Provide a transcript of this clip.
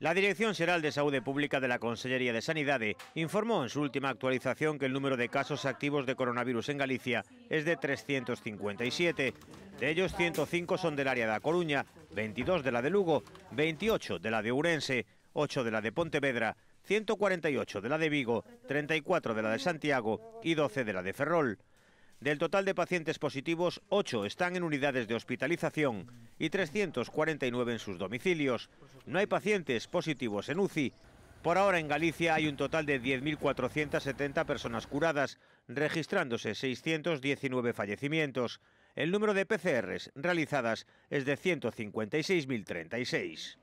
La Dirección General de Saúde Pública de la Consellería de Sanidad informó en su última actualización que el número de casos activos de coronavirus en Galicia es de 357. De ellos, 105 son del área de A Coruña, 22 de la de Lugo, 28 de la de Urense, 8 de la de Pontevedra, 148 de la de Vigo, 34 de la de Santiago y 12 de la de Ferrol. Del total de pacientes positivos, 8 están en unidades de hospitalización y 349 en sus domicilios. No hay pacientes positivos en UCI. Por ahora en Galicia hay un total de 10.470 personas curadas, registrándose 619 fallecimientos. El número de PCRs realizadas es de 156.036.